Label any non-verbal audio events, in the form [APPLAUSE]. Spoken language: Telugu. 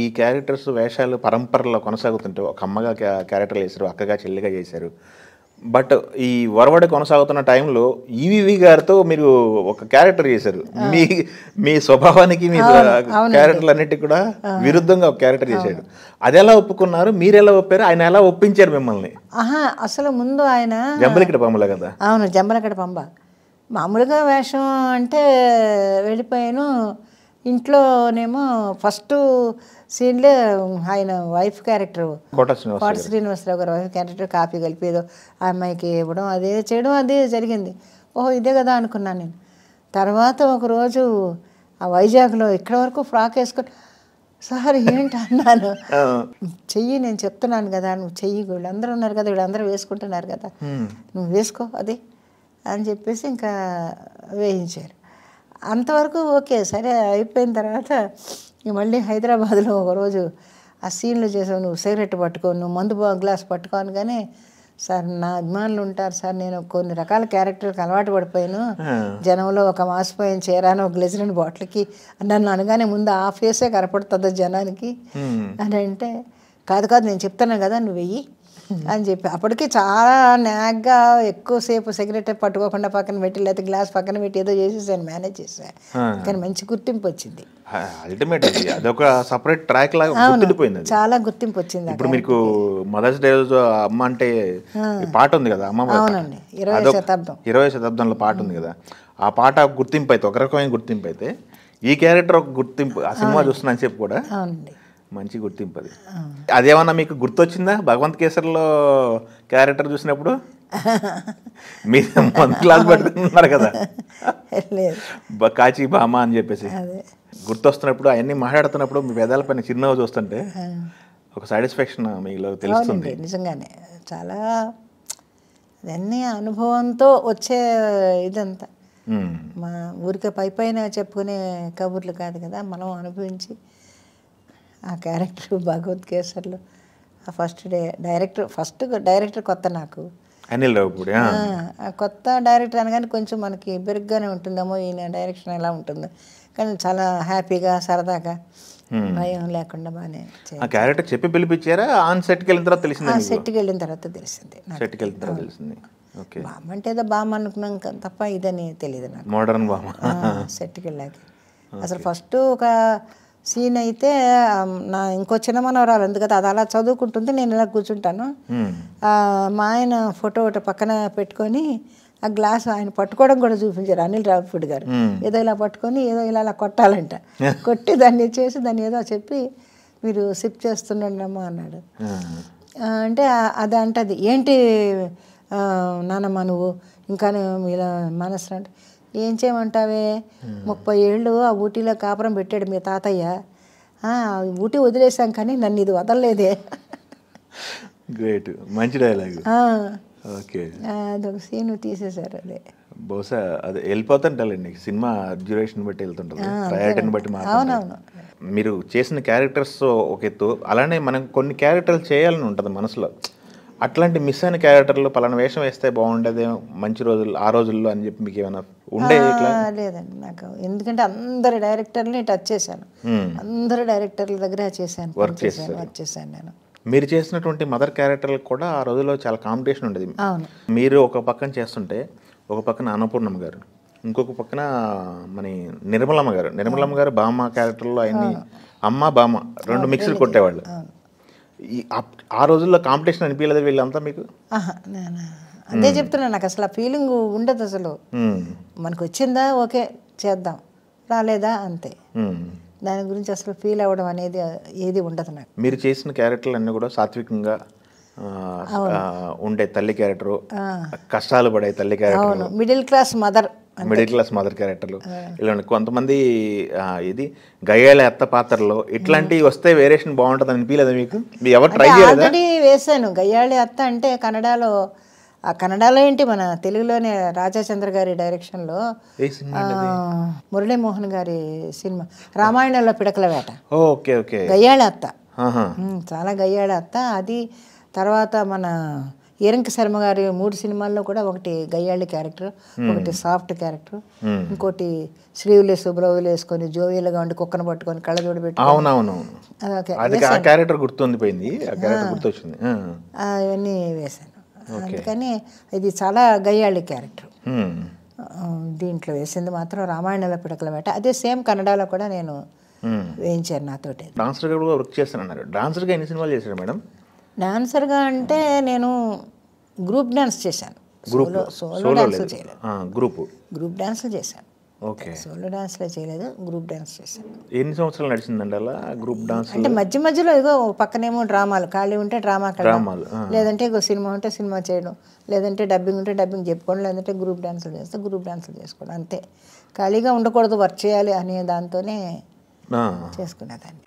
ఈ క్యారెక్టర్స్ వేషాలు పరంపరలో కొనసాగుతుంటే ఒక అమ్మగా క్యారెక్టర్లు వేశారు అక్కగా చెల్లిగా చేశారు బట్ ఈ వరవడ కొనసాగుతున్న టైంలో ఈవీవి గారితో మీరు ఒక క్యారెక్టర్ చేశారు మీ మీ స్వభావానికి మీ క్యారెక్టర్లు అన్నిటి కూడా విరుద్ధంగా ఒక క్యారెక్టర్ చేశాడు అది ఎలా ఒప్పుకున్నారు మీరు ఎలా ఒప్పారు ఆయన ఎలా ఒప్పించారు మిమ్మల్ని అసలు ముందు ఆయన జంబలకిడ పంబల కదా అవును జంబలకిడ పంబ మామూలుగా వేషం అంటే వెళ్ళిపోయాను ఇంట్లోనేమో ఫస్ట్ సీన్లే ఆయన వైఫ్ క్యారెక్టర్ కోట శ్రీనివాసరావు గారు వైఫ్ క్యారెక్టర్ కాపీ కలిపి ఏదో ఆ అమ్మాయికి ఇవ్వడం అదే చేయడం అదే జరిగింది ఓహో ఇదే కదా అనుకున్నాను నేను తర్వాత ఒకరోజు ఆ వైజాగ్లో ఇక్కడ వరకు ఫ్రాక్ వేసుకొని సార్ ఏంటి అన్నాను చెయ్యి నేను చెప్తున్నాను కదా నువ్వు చెయ్యి వీళ్ళందరూ ఉన్నారు కదా వీళ్ళందరూ వేసుకుంటున్నారు కదా నువ్వు వేసుకో అది అని చెప్పేసి ఇంకా వేయించారు అంతవరకు ఓకే సరే అయిపోయిన తర్వాత మళ్ళీ హైదరాబాద్లో ఒకరోజు ఆ సీన్లు చేసావు నువ్వు సిగరెట్ పట్టుకో నువ్వు మందు గ్లాస్ పట్టుకోను కానీ సార్ నా అభిమానులు ఉంటారు సార్ నేను కొన్ని రకాల క్యారెక్టర్కి అలవాటు పడిపోయాను జనంలో ఒక మాసిపోయిన చీరాను ఒక గ్లిజరిన్ బాటిల్కి నన్ను అనగానే ముందు ఆ ఫేసే కనపడుతుంది జనానికి అని అంటే కాదు కాదు నేను చెప్తాను కదా నువ్వు వెయ్యి అని చెప్పి అప్పటికి చాలా నాగ్గా ఎక్కువసేపు సిగరెట్ పట్టుకోకుండా పక్కన పెట్టి లేకపోతే గ్లాస్ పక్కన పెట్టి ఏదో చేసేసాను మేనేజ్ చేసాను కానీ మంచి గుర్తింపు వచ్చింది అల్టిమేట్ అదొక సపరేట్ ట్రాక్ లాగా గుర్తుండిపోయింది చాలా గుర్తింపు వచ్చింది ఇప్పుడు మీకు మదర్స్ డే రోజు అమ్మ అంటే పాట ఉంది కదా అమ్మ అవునండి ఇరవై శతాబ్దం ఇరవై శతాబ్దంలో పాట ఉంది కదా ఆ పాట గుర్తింపు అయితే ఒక రకమైన గుర్తింపు అయితే ఈ క్యారెక్టర్ ఒక గుర్తింపు ఆ సినిమా చూస్తున్నా అని చెప్పి కూడా అవునండి మంచి గుర్తింపు అది అదేమన్నా మీకు గుర్తొచ్చిందా భగవంత్ కేసరిలో క్యారెక్టర్ చూసినప్పుడు [LAUGHS] మీరు మంత్ క్లాస్ పెట్టుకుంటున్నారు కదా కాచి బామ అని చెప్పేసి గుర్తొస్తున్నప్పుడు అవన్నీ మాట్లాడుతున్నప్పుడు మీ వేదాల పైన చిరునవ్వు చూస్తుంటే ఒక సాటిస్ఫాక్షన్ మీలో తెలుస్తుంది నిజంగానే చాలా అదన్నీ అనుభవంతో వచ్చే ఇదంతా మా ఊరికే పై పైన చెప్పుకునే కబుర్లు కాదు కదా మనం అనుభవించి ఆ క్యారెక్టర్ భగవత్ కేసర్లో ఆ first day director first director కొత్త నాకు అనిల్ కొత్త డైరెక్టర్ అనగానే కొంచెం మనకి బెరుగ్గానే ఉంటుందేమో ఈయన డైరెక్షన్ ఎలా ఉంటుందో కానీ చాలా హ్యాపీగా సరదాగా భయం లేకుండా బాగానే ఆ క్యారెక్టర్ చెప్పి పిలిపించారా ఆన్ సెట్కి వెళ్ళిన తర్వాత తెలిసింది సెట్కి వెళ్ళిన తర్వాత తెలిసింది సెట్కి వెళ్ళిన తర్వాత తెలిసింది బామ్మ అంటే ఏదో బామ్మ అనుకున్నాం తప్ప ఇదని తెలియదు నాకు మోడర్న్ బామ్మ సెట్కి వెళ్ళాక [LAUGHS] అసలు ఫస్ట్ ఒక సీన్ అయితే నా ఇంకో చిన్న మనవరాలు ఉంది కదా అది అలా చదువుకుంటుంది నేను ఇలా కూర్చుంటాను మా ఆయన ఫోటో ఒకటి పక్కన పెట్టుకొని ఆ గ్లాస్ ఆయన పట్టుకోవడం కూడా చూపించారు అనిల్ రావుపూడి గారు ఏదో ఇలా పట్టుకొని ఏదో ఇలా అలా కొట్టాలంట [LAUGHS] కొట్టి దాన్ని చేసి దాన్ని ఏదో చెప్పి మీరు సిప్ చేస్తుండమ్మా అన్నాడు అంటే అది అంటది ఏంటి నానమ్మ నువ్వు ఇంకా ఇలా మనసు అంటే ఏం చేయమంటావే ముప్పై ఏళ్ళు ఆ ఊటీలో కాపురం పెట్టాడు మీ తాతయ్య ఊటీ వదిలేసాం కానీ నన్ను ఇది వదలలేదే గ్రేట్ మంచి డైలాగ్ ఓకే అదొక సీన్ తీసేశారు అదే బహుశా అది వెళ్ళిపోతుంటాలండి సినిమా డ్యూరేషన్ బట్టి వెళ్తుంటుంది బట్టి అవునవును మీరు చేసిన క్యారెక్టర్స్ ఒక ఎత్తు అలానే మనం కొన్ని క్యారెక్టర్లు చేయాలని ఉంటుంది మనసులో అట్లాంటి మిస్ అయిన క్యారెక్టర్లు పలానా వేషం వేస్తే బాగుండేదే మంచి రోజులు ఆ రోజుల్లో అని చెప్పి మీకు ఏమైనా లేదండి నాకు ఎందుకంటే అందరి డైరెక్టర్ని టచ్ చేశాను అందరు డైరెక్టర్ల దగ్గర చేశాను వర్క్ చేశాను వర్క్ చేశాను నేను మీరు చేసినటువంటి మదర్ క్యారెక్టర్లకు కూడా ఆ రోజుల్లో చాలా కాంపిటీషన్ ఉండేది మీరు ఒక పక్కన చేస్తుంటే ఒక పక్కన అన్నపూర్ణమ్మ గారు ఇంకొక పక్కన మన నిర్మలమ్మ గారు నిర్మలమ్మ గారు బామ్మ క్యారెక్టర్లో ఆయన్ని అమ్మ బామ్మ రెండు మిక్సీలు కొట్టేవాళ్ళు ఆ రోజుల్లో కాంపిటీషన్ అనిపించలేదు వీళ్ళంతా మీకు అంతే చెప్తున్నా నాకు అసలు ఆ ఫీలింగ్ ఉండదు అసలు మనకు వచ్చిందా ఓకే చేద్దాం రాలేదా అంతే దాని గురించి అసలు ఫీల్ అవ్వడం అనేది ఏది ఉండదు నాకు మీరు చేసిన క్యారెక్టర్లు అన్నీ కూడా సాత్వికంగా ఉండే తల్లి క్యారెక్టర్ కష్టాలు పడే తల్లి character middle class mother middle class mother క్యారెక్టర్లు ఇలాంటి కొంతమంది ఇది గయ్యాల అత్త పాత్రలో ఇట్లాంటివి వస్తే వేరియేషన్ బాగుంటుంది అనిపించలేదు మీకు ఎవరు ట్రై చేయాలి వేసాను గయ్యాళి అత్త అంటే కన్నడలో ఆ కన్నడలో ఏంటి మన తెలుగులోనే రాజాచంద్ర గారి డైరెక్షన్లో మురళీమోహన్ గారి సినిమా రామాయణంలో పిడకల వేట ఓకే ఓకే గయ్యాళ అత్త చాలా గయ్యాళ అత్త అది తర్వాత మన ఈరంక శర్మ గారి మూడు సినిమాల్లో కూడా ఒకటి గయ్యాళి క్యారెక్టర్ ఒకటి సాఫ్ట్ క్యారెక్టర్ ఇంకోటి శ్రీవులే శుభ్రవులు వేసుకొని జోవియల్గా ఉండి కుక్కను పట్టుకొని కళ్ళ జోడు పెట్టుకుని అవన్నీ వేశాను అందుకని ఇది చాలా గయ్యాళి క్యారెక్టర్ దీంట్లో వేసింది మాత్రం రామాయణంలో పిడకల మేట అదే సేమ్ కన్నడలో కూడా నేను వేయించారు నాతో డాన్సర్గా కూడా వర్క్ చేస్తానన్నారు డాన్సర్గా ఎన్ని సినిమాలు చేశారు మేడం డాన్సర్గా అంటే నేను గ్రూప్ డాన్స్ చేశాను సోలో సోలో డాన్స్ చేయలేదు గ్రూప్ గ్రూప్ డాన్స్ చేశాను ఓకే సోలో డాన్స్లో చేయలేదు గ్రూప్ డాన్స్ చేశాను ఎన్ని సంవత్సరాలు నడిచిందండి అలా గ్రూప్ డాన్స్ అంటే మధ్య మధ్యలో ఏదో పక్కనేమో డ్రామాలు ఖాళీ ఉంటే డ్రామా డ్రామాలు లేదంటే ఇగో సినిమా ఉంటే సినిమా చేయడం లేదంటే డబ్బింగ్ ఉంటే డబ్బింగ్ చెప్పుకోవడం లేదంటే గ్రూప్ డాన్సులు చేస్తే గ్రూప్ డాన్సులు చేసుకోవడం అంతే ఖాళీగా ఉండకూడదు వర్క్ చేయాలి అనే దాంతోనే చేసుకునేదాన్ని